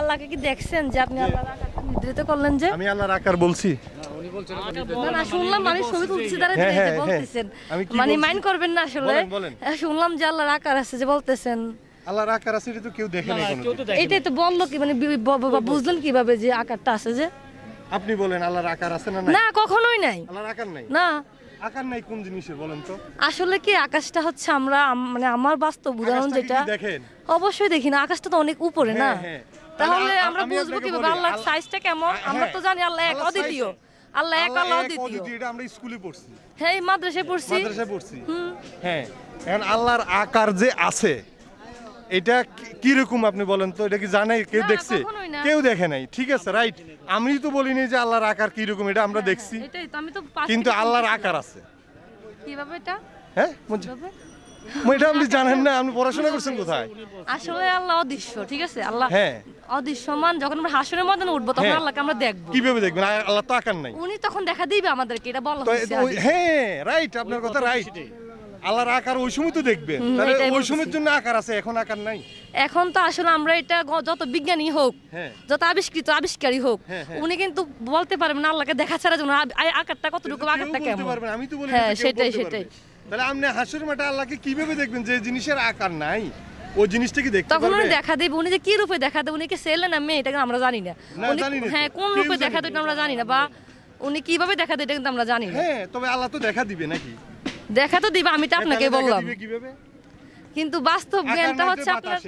আল্লাহকে কি দেখছেন যে আপনি আল্লাহর আকার নির্ধারিত করলেন যে আমি আল্লাহর আকার বলছি মানে হ্যাঁ, হ্যাঁ, হ্যাঁ। বলতেছেন মানে মাইন্ড করবেন না আসলে শুনলাম যে আল্লাহর আকার আছে যে বলতেছেন এটাই তো কি মানে বুঝলেন কিভাবে যে আকারটা আছে যে আপনি বলেন আল্লাহর আকার আছে না কখনোই নাই না আকার নাই কোন জিনিসের বলেন তো আসলে কি আকাশটা হচ্ছে আমরা মানে আমার বাস্তব উদাহরণ যেটা অবশ্যই দেখি না আকাশটা তো অনেক উপরে না তাহলে আমরা বুঝবো কিভাবে আল্লাহর সাইজটা কেমন হ্যাঁ, আমরা তো জানি আল্লাহ এক অদ্বিতীয় আল্লাহ এক আল্লাহ অদ্বিতীয় এটা আমরা স্কুলে পড়ছি হ্যাঁ মাদ্রাসায় পড়ছি মাদ্রাসায় পড়ছি হ্যাঁ এখন আল্লাহর আকার যে আছে এটা কি রকম আপনি বলেন তো এটা কি জানে কেউ দেখছে কেউ দেখে নাই ঠিক আছে রাইট আমি তো বলিনি যে আল্লাহর আকার কি রকম এটা আমরা হ্যাঁ, হ্যাঁ, দেখছি কিন্তু আল্লাহর আকার আছে কিভাবে এটা হ্যাঁ হ্যাঁ। হ্যাঁ। আল্লাহকে আকার দেখা ওই হ্যাঁ, সময় তো দেখবেন ওই সময়ের জন্য আকার আছে এখন আকার নাই এখন তো আসলে আমরা এটা যত বিজ্ঞানী হোক যত আবিষ্কৃত আবিষ্কারী হোক উনি কিন্তু বলতে পারবেন আল্লাহকে দেখা ছাড়া জন্য আকারটা কতটুকু আকারটা কেমন আমি তো বলি সেটাই সেটাই তাহলে আপনি হাসুর মাঠে আল্লাহকে কিভাবে দেখবেন যে জিনিসের আকার নাই ওই জিনিসটা কি দেখতে তখন উনি দেখা দেব উনি যে কি রূপে দেখা দেব উনি কি সেল না মেয়ে এটা আমরা জানি না হ্যাঁ কোন রূপে দেখা দেবে আমরা জানি না বা উনি কিভাবে দেখা দেবে এটা কিন্তু আমরা জানি না হ্যাঁ তবে আল্লাহ তো দেখা দিবে নাকি দেখা তো দিবে আমি তো আপনাকে বললাম কিন্তু বাস্তব জ্ঞানটা হচ্ছে আপনার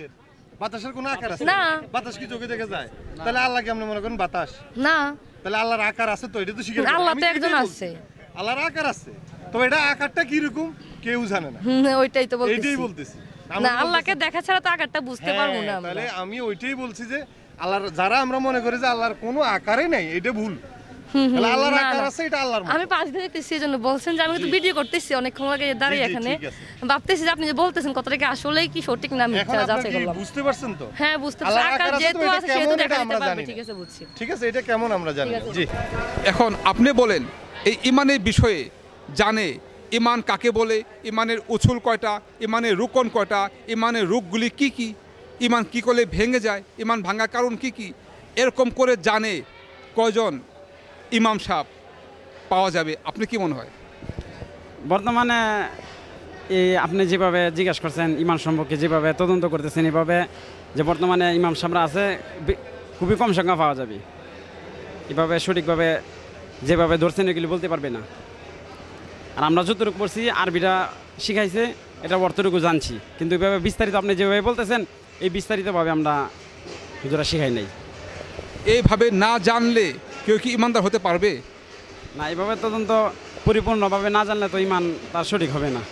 বাতাসের কোনো আকার আছে না বাতাস কি চোখে দেখা যায় তাহলে আল্লাহ কি আপনি মনে করেন বাতাস না তাহলে আল্লাহর আকার আছে তো এটা তো শিখে আল্লাহ তো একজন আছে আল্লাহর আকার আছে তো এটা আকারটা কি রকম কেউ জানে না ওইটাই তো বলতেছি এইটাই বলতেছি না আল্লাহকে দেখা ছাড়া তো আকারটা বুঝতে হ্যাঁ, পারবো না তাহলে আমি ওইটাই বলছি যে আল্লাহর যারা আমরা মনে করি যে আল্লাহর কোনো নাই এটা ভুল আমি দেখতেছি এই জন্য বলছেন যে আমি তো ভিডিও করতেছি অনেকক্ষণ আগে দাঁড়িয়ে এখানে ভাবতেছি যে আপনি যে বলতেছেন কতটা কি আসলে কি সঠিক নাম মিথ্যা বুঝতে পারছেন তো হ্যাঁ বুঝতে পারছি আকার যেহেতু আছে সেহেতু দেখা ঠিক আছে বুঝছি ঠিক আছে এটা কেমন আমরা জানি জি এখন আপনি বলেন এই ইমানের বিষয়ে জানে ইমান কাকে বলে ইমানের উছুল কয়টা ইমানের রুকন কয়টা ইমানের রূপগুলি কি কি ইমান কি করলে ভেঙে যায় ইমান ভাঙার কারণ কি কি এরকম করে জানে কয়জন ইমাম সাহ পাওয়া যাবে আপনি কি মনে হয় বর্তমানে এই আপনি যেভাবে জিজ্ঞাসা করছেন ইমাম সম্পর্কে যেভাবে তদন্ত করতেছেন এভাবে যে বর্তমানে ইমাম সাহরা আছে খুবই কম সংখ্যা পাওয়া যাবে এভাবে সঠিকভাবে যেভাবে ধরছেন এগুলি বলতে পারবে না আর আমরা যতটুকু পড়ছি আরবিটা শিখাইছে এটা অর্থটুকু জানছি কিন্তু এভাবে বিস্তারিত আপনি যেভাবে বলতেছেন এই বিস্তারিতভাবে আমরা হুজুরা শিখাই নাই এইভাবে না জানলে কেউ কি ইমানদার হতে পারবে না এইভাবে তদন্ত পরিপূর্ণভাবে না জানলে তো ইমান তার সঠিক হবে না